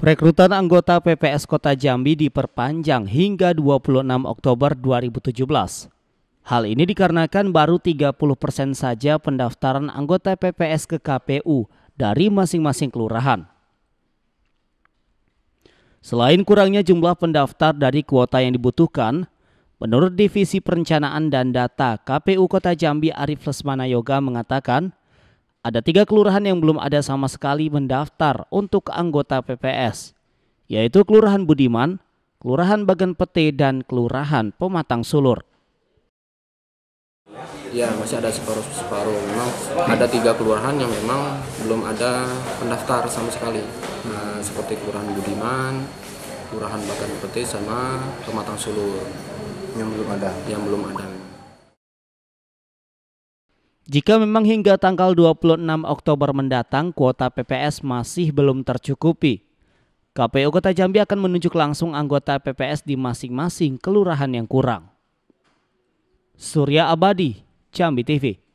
Perekrutan anggota PPS Kota Jambi diperpanjang hingga 26 Oktober 2017. Hal ini dikarenakan baru 30 persen saja pendaftaran anggota PPS ke KPU dari masing-masing kelurahan. Selain kurangnya jumlah pendaftar dari kuota yang dibutuhkan, menurut Divisi Perencanaan dan Data KPU Kota Jambi Arif Lesmana Yoga mengatakan, ada tiga kelurahan yang belum ada sama sekali mendaftar untuk anggota PPS, yaitu Kelurahan Budiman, Kelurahan Bagan Pete, dan Kelurahan Pematang Sulur. Ya masih ada separuh-separuh. Memang ada tiga kelurahan yang memang belum ada pendaftar sama sekali. Nah, seperti Kelurahan Budiman, Kelurahan Bagan Pete, sama Pematang Sulur. Yang belum ada? Yang belum ada. Jika memang hingga tanggal 26 Oktober mendatang kuota PPS masih belum tercukupi, KPU Kota Jambi akan menunjuk langsung anggota PPS di masing-masing kelurahan yang kurang. Surya Abadi, Jambi TV.